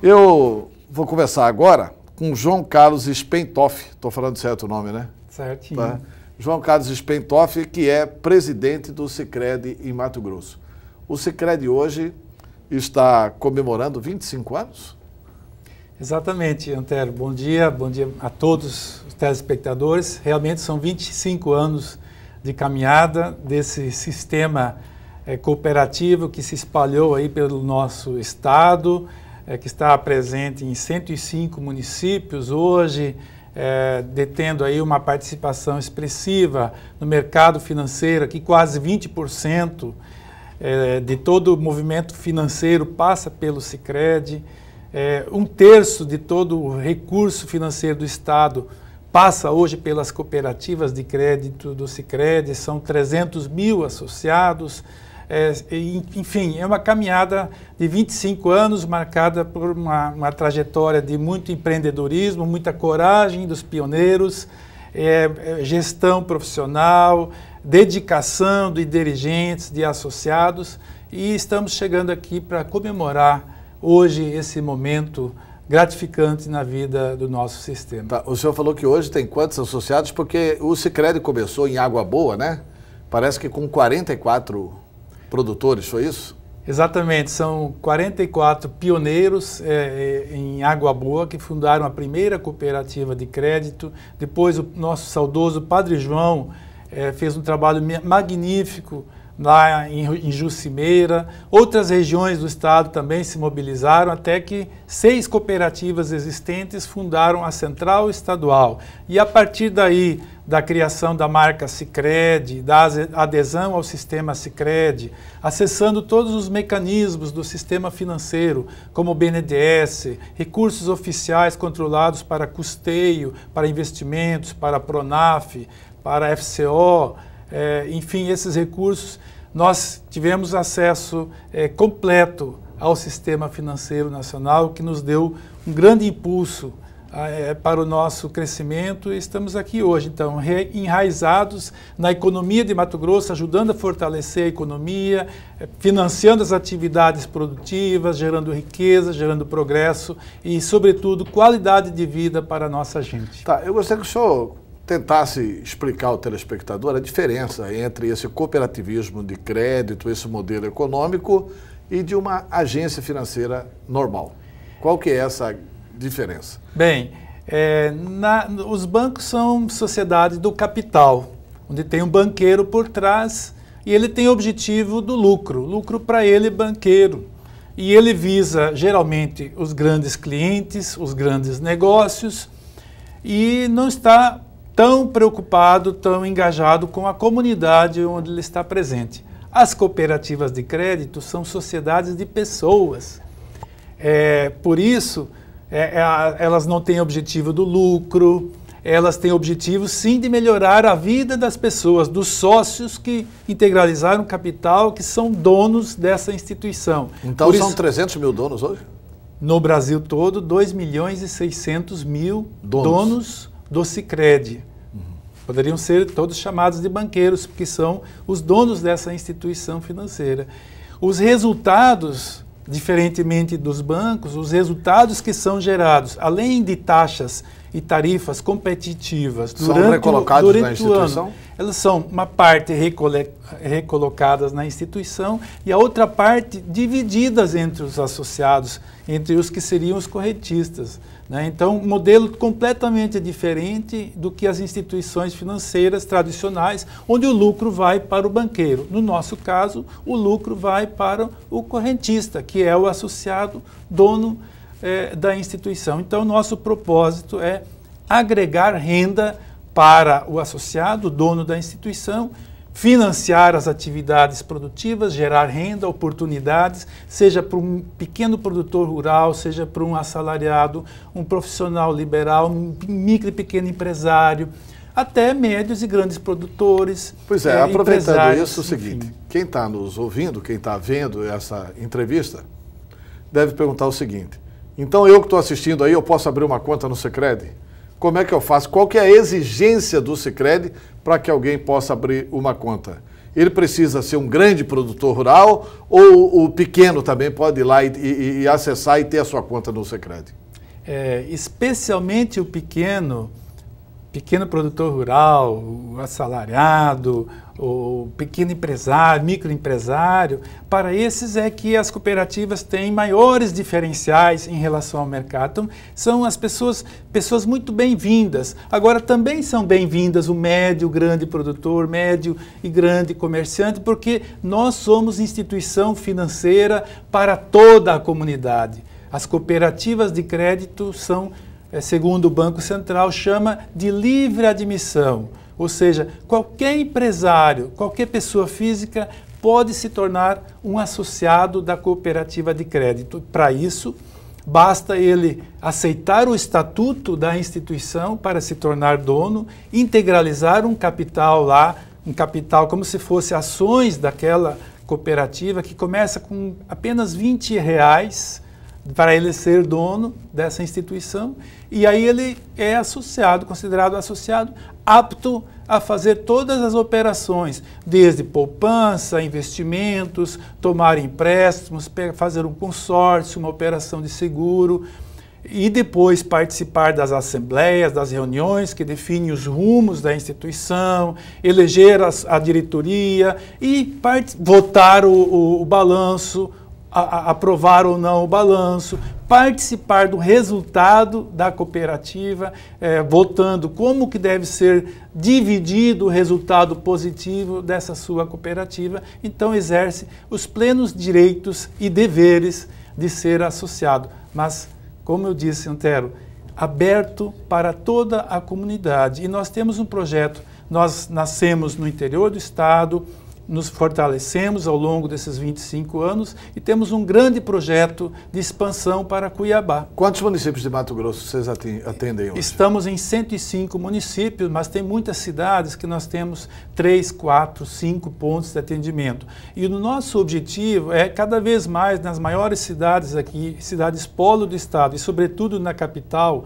Eu vou conversar agora com João Carlos Spentoff. Estou falando certo o nome, né? Certinho. Tá? João Carlos Spentoff, que é presidente do Cicred em Mato Grosso. O Cicred hoje está comemorando 25 anos? Exatamente, Antero. Bom dia, bom dia a todos os telespectadores. Realmente são 25 anos de caminhada desse sistema é, cooperativo que se espalhou aí pelo nosso estado, é, que está presente em 105 municípios hoje, é, detendo aí uma participação expressiva no mercado financeiro, que quase 20% é, de todo o movimento financeiro passa pelo Sicredi, é, um terço de todo o recurso financeiro do Estado passa hoje pelas cooperativas de crédito do Sicredi, são 300 mil associados. É, enfim, é uma caminhada de 25 anos marcada por uma, uma trajetória de muito empreendedorismo, muita coragem dos pioneiros, é, é, gestão profissional, dedicação de dirigentes, de associados e estamos chegando aqui para comemorar hoje esse momento gratificante na vida do nosso sistema. Tá. O senhor falou que hoje tem quantos associados? Porque o Sicredi começou em Água Boa, né? Parece que com 44 produtores, foi isso? Exatamente, são 44 pioneiros é, é, em Água Boa que fundaram a primeira cooperativa de crédito. Depois, o nosso saudoso Padre João é, fez um trabalho magnífico lá em, em Jucimeira, outras regiões do estado também se mobilizaram, até que seis cooperativas existentes fundaram a Central Estadual. E a partir daí, da criação da marca Sicredi, da adesão ao sistema Sicredi, acessando todos os mecanismos do sistema financeiro, como o BNDES, recursos oficiais controlados para custeio, para investimentos, para Pronaf, para FCO, é, enfim, esses recursos, nós tivemos acesso é, completo ao sistema financeiro nacional, que nos deu um grande impulso é, para o nosso crescimento. Estamos aqui hoje, então, enraizados na economia de Mato Grosso, ajudando a fortalecer a economia, é, financiando as atividades produtivas, gerando riqueza, gerando progresso e, sobretudo, qualidade de vida para a nossa gente. Tá, eu gostaria que o senhor tentasse explicar ao telespectador a diferença entre esse cooperativismo de crédito, esse modelo econômico e de uma agência financeira normal. Qual que é essa diferença? Bem, é, na, os bancos são sociedades do capital, onde tem um banqueiro por trás e ele tem o objetivo do lucro, lucro para ele banqueiro. E ele visa geralmente os grandes clientes, os grandes negócios e não está tão preocupado, tão engajado com a comunidade onde ele está presente. As cooperativas de crédito são sociedades de pessoas. É, por isso, é, é elas não têm objetivo do lucro, elas têm objetivo sim de melhorar a vida das pessoas, dos sócios que integralizaram capital, que são donos dessa instituição. Então Por são isso, 300 mil donos hoje? No Brasil todo, 2 milhões e 600 mil donos, donos do Sicredi. Poderiam ser todos chamados de banqueiros, porque são os donos dessa instituição financeira. Os resultados, diferentemente dos bancos, os resultados que são gerados, além de taxas e tarifas competitivas durante, são recolocadas durante na instituição? Ano, elas são uma parte recole, recolocadas na instituição e a outra parte divididas entre os associados, entre os que seriam os corretistas. Né? Então, um modelo completamente diferente do que as instituições financeiras tradicionais, onde o lucro vai para o banqueiro. No nosso caso, o lucro vai para o correntista, que é o associado dono é, da instituição. Então, nosso propósito é agregar renda para o associado, dono da instituição, financiar as atividades produtivas, gerar renda, oportunidades, seja para um pequeno produtor rural, seja para um assalariado, um profissional liberal, um micro e pequeno empresário, até médios e grandes produtores. Pois é, é aproveitando isso, é o seguinte: enfim. quem está nos ouvindo, quem está vendo essa entrevista, deve perguntar o seguinte: então eu que estou assistindo aí, eu posso abrir uma conta no Sicredi? Como é que eu faço? Qual que é a exigência do Sicredi para que alguém possa abrir uma conta? Ele precisa ser um grande produtor rural ou o pequeno também pode ir lá e, e, e acessar e ter a sua conta no Sicredi? É, especialmente o pequeno, pequeno produtor rural, o assalariado, o pequeno empresário, microempresário, para esses é que as cooperativas têm maiores diferenciais em relação ao mercado. Então, são as pessoas, pessoas muito bem-vindas. Agora, também são bem-vindas o médio, grande produtor, médio e grande comerciante, porque nós somos instituição financeira para toda a comunidade. As cooperativas de crédito são, é, segundo o Banco Central, chama de livre admissão ou seja, qualquer empresário, qualquer pessoa física pode se tornar um associado da cooperativa de crédito. Para isso, basta ele aceitar o estatuto da instituição para se tornar dono, integralizar um capital lá, um capital como se fosse ações daquela cooperativa, que começa com apenas 20 reais para ele ser dono dessa instituição, e aí ele é associado, considerado associado, apto a fazer todas as operações, desde poupança, investimentos, tomar empréstimos, fazer um consórcio, uma operação de seguro, e depois participar das assembleias, das reuniões que definem os rumos da instituição, eleger a, a diretoria e votar o, o, o balanço, a, a aprovar ou não o balanço, participar do resultado da cooperativa, é, votando como que deve ser dividido o resultado positivo dessa sua cooperativa, então exerce os plenos direitos e deveres de ser associado. Mas, como eu disse, Antero, aberto para toda a comunidade. E nós temos um projeto, nós nascemos no interior do estado, nos fortalecemos ao longo desses 25 anos e temos um grande projeto de expansão para Cuiabá. Quantos municípios de Mato Grosso vocês atendem hoje? Estamos em 105 municípios, mas tem muitas cidades que nós temos 3, 4, 5 pontos de atendimento. E o nosso objetivo é cada vez mais nas maiores cidades aqui, cidades polo do estado e sobretudo na capital,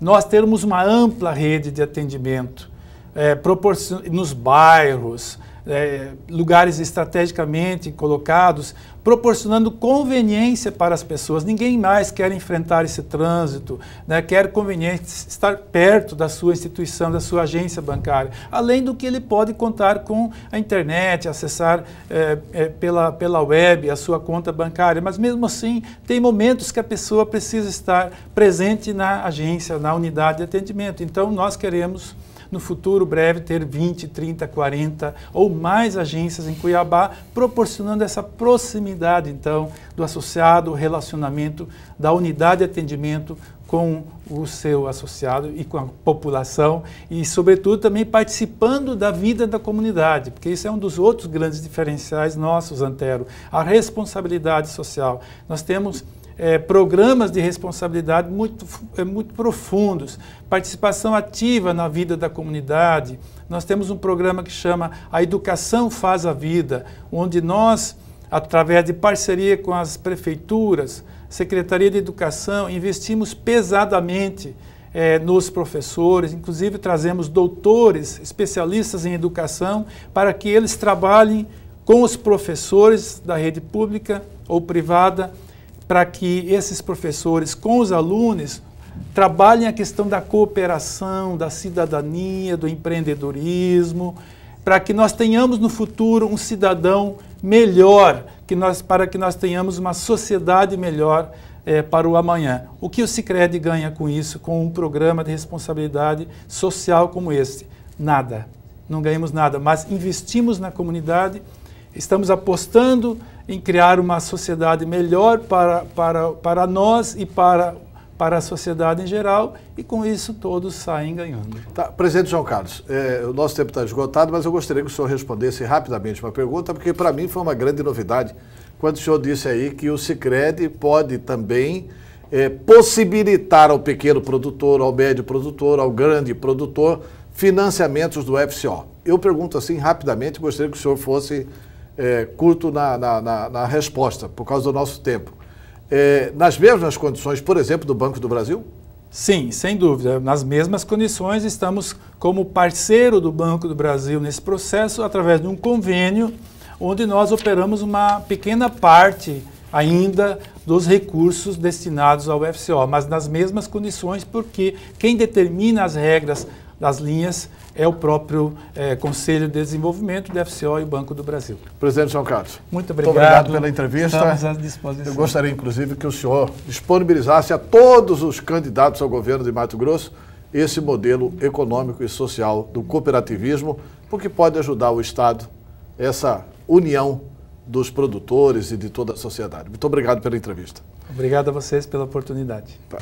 nós termos uma ampla rede de atendimento é, nos bairros, é, lugares estrategicamente colocados, proporcionando conveniência para as pessoas. Ninguém mais quer enfrentar esse trânsito, né? quer conveniência estar perto da sua instituição, da sua agência bancária. Além do que ele pode contar com a internet, acessar é, é, pela, pela web a sua conta bancária. Mas mesmo assim, tem momentos que a pessoa precisa estar presente na agência, na unidade de atendimento. Então, nós queremos no futuro breve ter 20, 30, 40 ou mais agências em Cuiabá, proporcionando essa proximidade, então, do associado, relacionamento da unidade de atendimento com o seu associado e com a população e, sobretudo, também participando da vida da comunidade, porque isso é um dos outros grandes diferenciais nossos, Antero, a responsabilidade social. Nós temos é, programas de responsabilidade muito, é, muito profundos, participação ativa na vida da comunidade. Nós temos um programa que chama A Educação Faz a Vida, onde nós, através de parceria com as prefeituras, Secretaria de Educação, investimos pesadamente é, nos professores, inclusive trazemos doutores, especialistas em educação, para que eles trabalhem com os professores da rede pública ou privada para que esses professores com os alunos trabalhem a questão da cooperação, da cidadania, do empreendedorismo, para que nós tenhamos no futuro um cidadão melhor, que nós, para que nós tenhamos uma sociedade melhor é, para o amanhã. O que o Cicred ganha com isso, com um programa de responsabilidade social como esse? Nada. Não ganhamos nada, mas investimos na comunidade, estamos apostando em criar uma sociedade melhor para, para, para nós e para, para a sociedade em geral, e com isso todos saem ganhando. Tá, presidente João Carlos, é, o nosso tempo está esgotado, mas eu gostaria que o senhor respondesse rapidamente uma pergunta, porque para mim foi uma grande novidade quando o senhor disse aí que o Sicredi pode também é, possibilitar ao pequeno produtor, ao médio produtor, ao grande produtor financiamentos do FCO. Eu pergunto assim rapidamente, gostaria que o senhor fosse é, curto na, na, na, na, resposta, por causa do nosso tempo. É, nas mesmas condições, por exemplo, do Banco do Brasil? Sim, sem dúvida. Nas mesmas condições, estamos como parceiro do Banco do Brasil nesse processo, através de um convênio, onde nós operamos uma pequena parte ainda dos recursos destinados ao FCO, mas nas mesmas condições, porque quem determina as regras das linhas é o próprio é, Conselho de Desenvolvimento, do FCO e o Banco do Brasil. Presidente João Carlos. Muito obrigado. Muito obrigado pela entrevista. Estamos à disposição. Eu gostaria, inclusive, que o senhor disponibilizasse a todos os candidatos ao governo de Mato Grosso esse modelo econômico e social do cooperativismo, porque pode ajudar o Estado, essa união dos produtores e de toda a sociedade. Muito obrigado pela entrevista. Obrigado a vocês pela oportunidade. Tá.